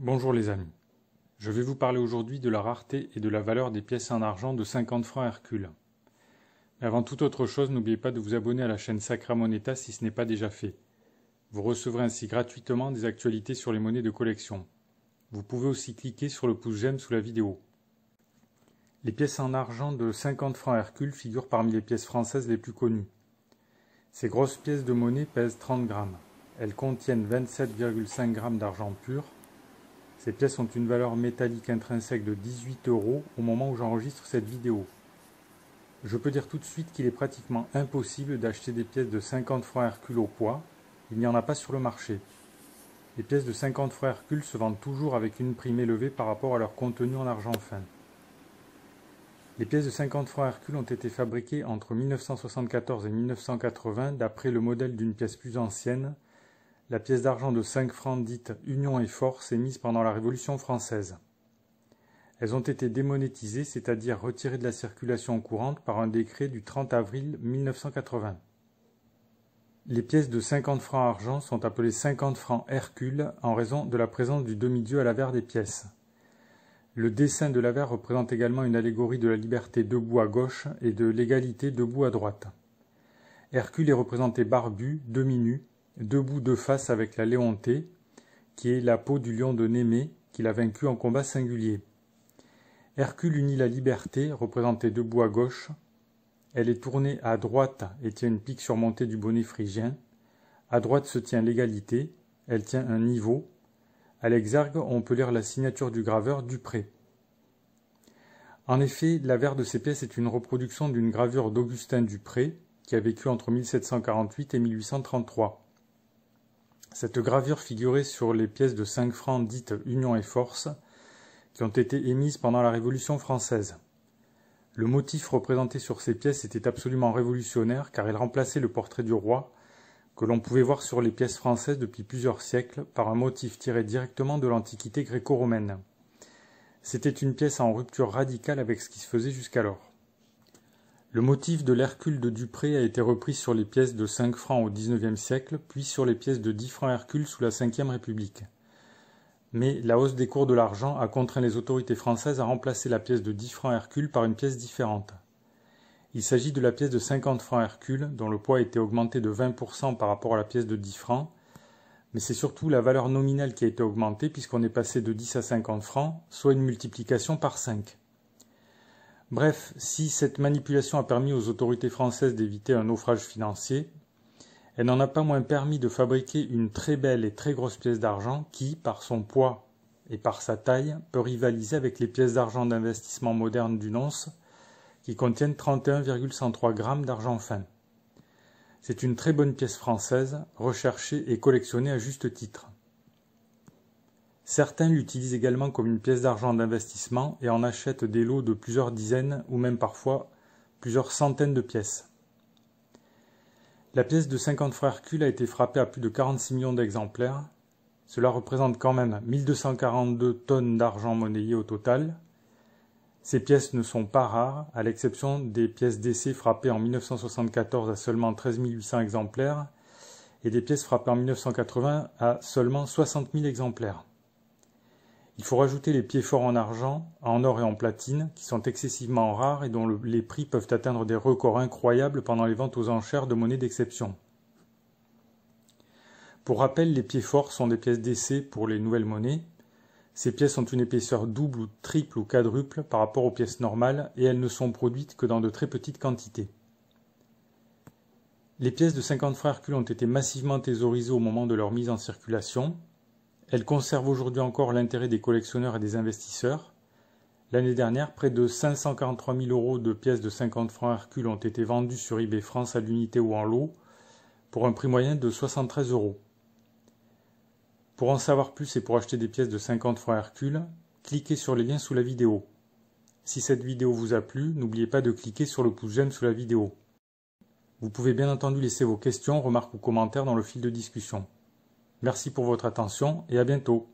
Bonjour les amis. Je vais vous parler aujourd'hui de la rareté et de la valeur des pièces en argent de 50 francs Hercule. Mais avant toute autre chose, n'oubliez pas de vous abonner à la chaîne Sacra Moneta si ce n'est pas déjà fait. Vous recevrez ainsi gratuitement des actualités sur les monnaies de collection. Vous pouvez aussi cliquer sur le pouce j'aime sous la vidéo. Les pièces en argent de 50 francs Hercule figurent parmi les pièces françaises les plus connues. Ces grosses pièces de monnaie pèsent 30 grammes. Elles contiennent 27,5 grammes d'argent pur, ces pièces ont une valeur métallique intrinsèque de 18 euros au moment où j'enregistre cette vidéo. Je peux dire tout de suite qu'il est pratiquement impossible d'acheter des pièces de 50 francs Hercule au poids, il n'y en a pas sur le marché. Les pièces de 50 francs Hercule se vendent toujours avec une prime élevée par rapport à leur contenu en argent fin. Les pièces de 50 francs Hercule ont été fabriquées entre 1974 et 1980 d'après le modèle d'une pièce plus ancienne la pièce d'argent de 5 francs dite Union et Force est mise pendant la Révolution française. Elles ont été démonétisées, c'est-à-dire retirées de la circulation courante par un décret du 30 avril 1980. Les pièces de 50 francs argent sont appelées 50 francs Hercule en raison de la présence du demi-dieu à l'avers des pièces. Le dessin de l'avers représente également une allégorie de la liberté debout à gauche et de l'égalité debout à droite. Hercule est représenté barbu, demi-nu, debout de face avec la Léontée, qui est la peau du lion de Némée qu'il a vaincu en combat singulier. Hercule unit la liberté, représentée debout à gauche. Elle est tournée à droite et tient une pique surmontée du bonnet phrygien. À droite se tient l'égalité, elle tient un niveau. À l'exergue on peut lire la signature du graveur Dupré. En effet, la de ces pièces est une reproduction d'une gravure d'Augustin Dupré, qui a vécu entre 1748 et 1833. Cette gravure figurait sur les pièces de cinq francs dites Union et Force, qui ont été émises pendant la Révolution française. Le motif représenté sur ces pièces était absolument révolutionnaire car il remplaçait le portrait du roi, que l'on pouvait voir sur les pièces françaises depuis plusieurs siècles, par un motif tiré directement de l'antiquité gréco-romaine. C'était une pièce en rupture radicale avec ce qui se faisait jusqu'alors. Le motif de l'Hercule de Dupré a été repris sur les pièces de 5 francs au XIXe siècle, puis sur les pièces de 10 francs Hercule sous la Ve République. Mais la hausse des cours de l'argent a contraint les autorités françaises à remplacer la pièce de 10 francs Hercule par une pièce différente. Il s'agit de la pièce de 50 francs Hercule, dont le poids a été augmenté de 20% par rapport à la pièce de 10 francs, mais c'est surtout la valeur nominale qui a été augmentée puisqu'on est passé de 10 à 50 francs, soit une multiplication par 5. Bref, si cette manipulation a permis aux autorités françaises d'éviter un naufrage financier, elle n'en a pas moins permis de fabriquer une très belle et très grosse pièce d'argent qui, par son poids et par sa taille, peut rivaliser avec les pièces d'argent d'investissement modernes du once qui contiennent 31,103 grammes d'argent fin. C'est une très bonne pièce française, recherchée et collectionnée à juste titre. Certains l'utilisent également comme une pièce d'argent d'investissement et en achètent des lots de plusieurs dizaines ou même parfois plusieurs centaines de pièces. La pièce de 50 francs cul a été frappée à plus de 46 millions d'exemplaires. Cela représente quand même 1242 tonnes d'argent monnayé au total. Ces pièces ne sont pas rares, à l'exception des pièces d'essai frappées en 1974 à seulement 13 800 exemplaires et des pièces frappées en 1980 à seulement 60 000 exemplaires. Il faut rajouter les pieds forts en argent, en or et en platine, qui sont excessivement rares et dont les prix peuvent atteindre des records incroyables pendant les ventes aux enchères de monnaies d'exception. Pour rappel, les pieds forts sont des pièces d'essai pour les nouvelles monnaies. Ces pièces ont une épaisseur double ou triple ou quadruple par rapport aux pièces normales et elles ne sont produites que dans de très petites quantités. Les pièces de 50 frères cul ont été massivement thésaurisées au moment de leur mise en circulation, elle conserve aujourd'hui encore l'intérêt des collectionneurs et des investisseurs. L'année dernière, près de 543 000 euros de pièces de 50 francs Hercule ont été vendues sur eBay France à l'unité ou en lot pour un prix moyen de 73 euros. Pour en savoir plus et pour acheter des pièces de 50 francs Hercule, cliquez sur les liens sous la vidéo. Si cette vidéo vous a plu, n'oubliez pas de cliquer sur le pouce j'aime sous la vidéo. Vous pouvez bien entendu laisser vos questions, remarques ou commentaires dans le fil de discussion. Merci pour votre attention et à bientôt.